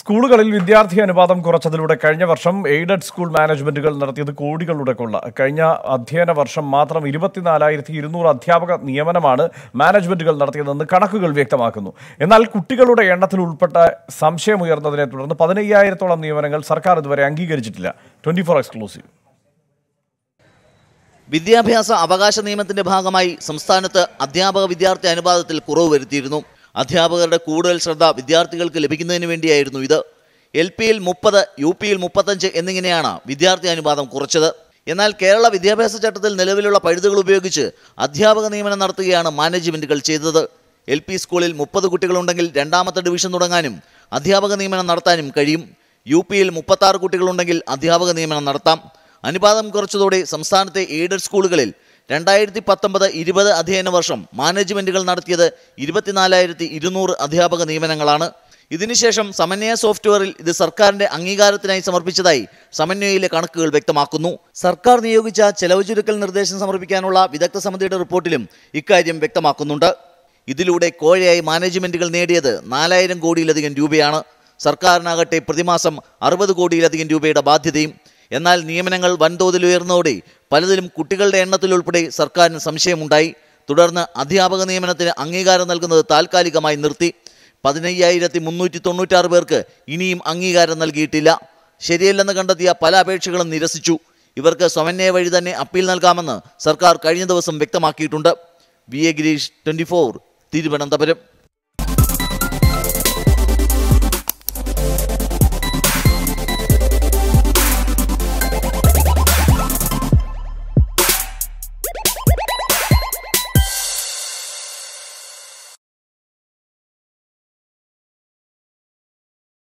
സ്കൂളുകളിൽ വിദ്യാർത്ഥി അനുപാതം കുറച്ചതിലൂടെ കഴിഞ്ഞ വർഷം എയ്ഡഡ് സ്കൂൾ മാനേജ്മെന്റുകൾ നടത്തിയത് കോടികളുടെ കൊള്ള കഴിഞ്ഞ അധ്യയന വർഷം മാത്രം ഇരുപത്തിനാലായിരത്തി ഇരുന്നൂറ് അധ്യാപക നിയമനമാണ് മാനേജ്മെന്റുകൾ നടത്തിയതെന്ന് കണക്കുകൾ വ്യക്തമാക്കുന്നു എന്നാൽ കുട്ടികളുടെ എണ്ണത്തിൽ ഉൾപ്പെട്ട സംശയമുയർന്നതിനെ തുടർന്ന് പതിനയ്യായിരത്തോളം നിയമനങ്ങൾ സർക്കാർ ഇതുവരെ അംഗീകരിച്ചിട്ടില്ല ട്വന്റി ഫോർ എക്സ്ക്ലൂസീവ് വിദ്യാഭ്യാസ അവകാശ നിയമത്തിന്റെ ഭാഗമായി സംസ്ഥാനത്ത് അധ്യാപക വിദ്യാർത്ഥി അനുപാതത്തിൽ കുറവ് വരുത്തിയിരുന്നു അധ്യാപകരുടെ കൂടുതൽ ശ്രദ്ധ വിദ്യാർത്ഥികൾക്ക് ലഭിക്കുന്നതിന് വേണ്ടിയായിരുന്നു ഇത് എൽ പിയിൽ മുപ്പത് യു പിയിൽ മുപ്പത്തഞ്ച് എന്നിങ്ങനെയാണ് വിദ്യാർത്ഥി അനുപാതം കുറച്ചത് എന്നാൽ കേരള വിദ്യാഭ്യാസ ചട്ടത്തിൽ നിലവിലുള്ള പഴുതുകൾ ഉപയോഗിച്ച് അധ്യാപക നിയമനം നടത്തുകയാണ് മാനേജ്മെൻറ്റുകൾ ചെയ്തത് എൽ പി സ്കൂളിൽ മുപ്പത് കുട്ടികളുണ്ടെങ്കിൽ രണ്ടാമത്തെ ഡിവിഷൻ തുടങ്ങാനും അധ്യാപക നിയമനം നടത്താനും കഴിയും യു പിയിൽ മുപ്പത്താറ് കുട്ടികളുണ്ടെങ്കിൽ അധ്യാപക നിയമനം നടത്താം അനുപാതം കുറച്ചതോടെ സംസ്ഥാനത്തെ എയ്ഡഡ് സ്കൂളുകളിൽ രണ്ടായിരത്തി പത്തൊമ്പത് ഇരുപത് അധ്യയന വർഷം മാനേജ്മെൻറ്റുകൾ നടത്തിയത് ഇരുപത്തിനാലായിരത്തി ഇരുന്നൂറ് അധ്യാപക നിയമനങ്ങളാണ് ഇതിനുശേഷം സമന്വയ സോഫ്റ്റ്വെയറിൽ ഇത് സർക്കാരിന്റെ അംഗീകാരത്തിനായി സമർപ്പിച്ചതായി സമന്വയയിലെ കണക്കുകൾ വ്യക്തമാക്കുന്നു സർക്കാർ നിയോഗിച്ച ചെലവ് ചുരുക്കൽ നിർദ്ദേശം സമർപ്പിക്കാനുള്ള വിദഗ്ധ സമിതിയുടെ റിപ്പോർട്ടിലും ഇക്കാര്യം വ്യക്തമാക്കുന്നുണ്ട് ഇതിലൂടെ കോഴയായി മാനേജ്മെന്റുകൾ നേടിയത് നാലായിരം കോടിയിലധികം രൂപയാണ് സർക്കാരിനാകട്ടെ പ്രതിമാസം അറുപത് കോടിയിലധികം രൂപയുടെ ബാധ്യതയും എന്നാൽ നിയമനങ്ങൾ വൻതോതിൽ ഉയർന്നതോടെ പലതിലും കുട്ടികളുടെ എണ്ണത്തിലുൾപ്പെടെ ഉൾപ്പെടെ സർക്കാരിന് സംശയമുണ്ടായി തുടർന്ന് അധ്യാപക നിയമനത്തിന് അംഗീകാരം നൽകുന്നത് താൽക്കാലികമായി നിർത്തി പതിനയ്യായിരത്തി മുന്നൂറ്റി തൊണ്ണൂറ്റാറ് പേർക്ക് ഇനിയും അംഗീകാരം നൽകിയിട്ടില്ല ശരിയല്ലെന്ന് കണ്ടെത്തിയ പല അപേക്ഷകളും നിരസിച്ചു ഇവർക്ക് സമന്വയ വഴി തന്നെ അപ്പീൽ നൽകാമെന്ന് സർക്കാർ കഴിഞ്ഞ ദിവസം വ്യക്തമാക്കിയിട്ടുണ്ട് V A Girish twenty Thiruvananthapuram